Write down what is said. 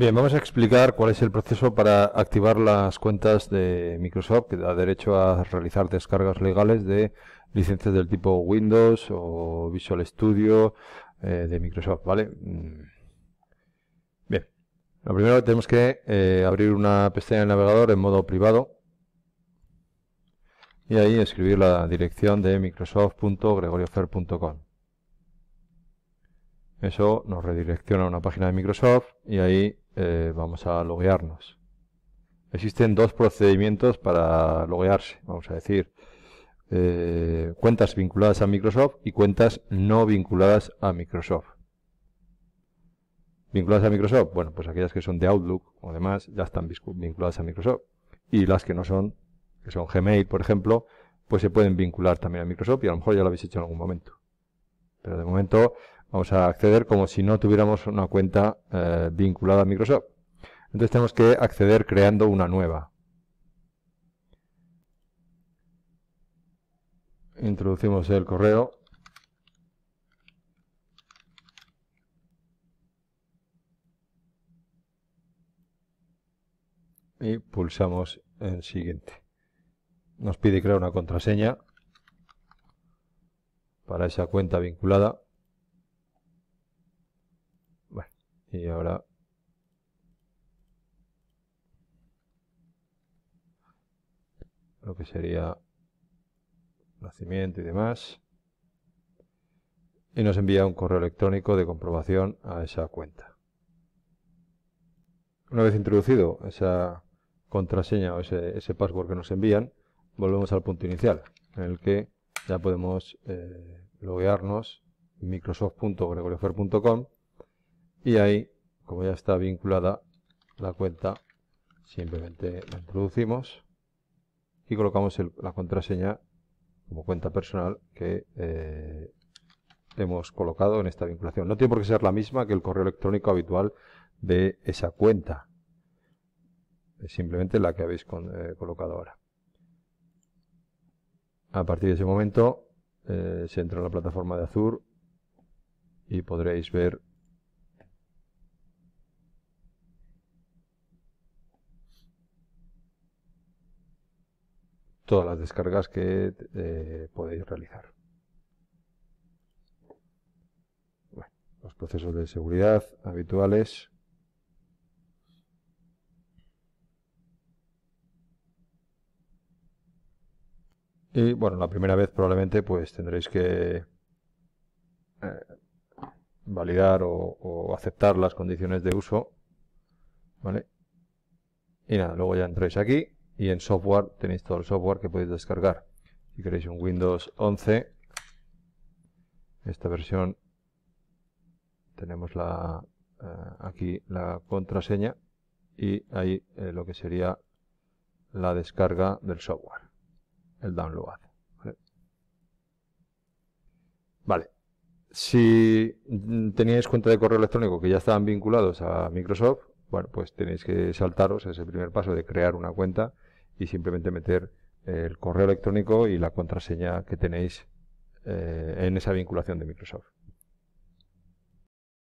Bien, vamos a explicar cuál es el proceso para activar las cuentas de Microsoft que da derecho a realizar descargas legales de licencias del tipo Windows o Visual Studio eh, de Microsoft, ¿vale? Mm. Bien, lo primero que tenemos que eh, abrir una pestaña de navegador en modo privado y ahí escribir la dirección de microsoft.gregoriofer.com. Eso nos redirecciona a una página de Microsoft y ahí eh, vamos a loguearnos. Existen dos procedimientos para loguearse, vamos a decir. Eh, cuentas vinculadas a Microsoft y cuentas no vinculadas a Microsoft. Vinculadas a Microsoft, bueno, pues aquellas que son de Outlook o demás ya están vinculadas a Microsoft. Y las que no son, que son Gmail, por ejemplo, pues se pueden vincular también a Microsoft y a lo mejor ya lo habéis hecho en algún momento. Pero de momento Vamos a acceder como si no tuviéramos una cuenta eh, vinculada a Microsoft. Entonces tenemos que acceder creando una nueva. Introducimos el correo. Y pulsamos en siguiente. Nos pide crear una contraseña para esa cuenta vinculada. Y ahora lo que sería nacimiento y demás. Y nos envía un correo electrónico de comprobación a esa cuenta. Una vez introducido esa contraseña o ese, ese password que nos envían, volvemos al punto inicial, en el que ya podemos eh, loguearnos microsoft.gregoriofer.com y ahí, como ya está vinculada la cuenta, simplemente la introducimos y colocamos la contraseña como cuenta personal que eh, hemos colocado en esta vinculación. No tiene por qué ser la misma que el correo electrónico habitual de esa cuenta. Es simplemente la que habéis eh, colocado ahora. A partir de ese momento eh, se entra en la plataforma de Azure y podréis ver todas las descargas que eh, podéis realizar. los procesos de seguridad habituales. Y bueno, la primera vez probablemente pues tendréis que eh, validar o, aceptar las condiciones de uso. ¿Vale? Y nada, luego ya entréis aquí y en software tenéis todo el software que podéis descargar. Si queréis un Windows 11, esta versión tenemos la, eh, aquí la contraseña y ahí eh, lo que sería la descarga del software, el download. Vale. Si tenéis cuenta de correo electrónico que ya estaban vinculados a Microsoft, bueno, pues tenéis que saltaros el primer paso de crear una cuenta y simplemente meter eh, el correo electrónico y la contraseña que tenéis eh, en esa vinculación de Microsoft.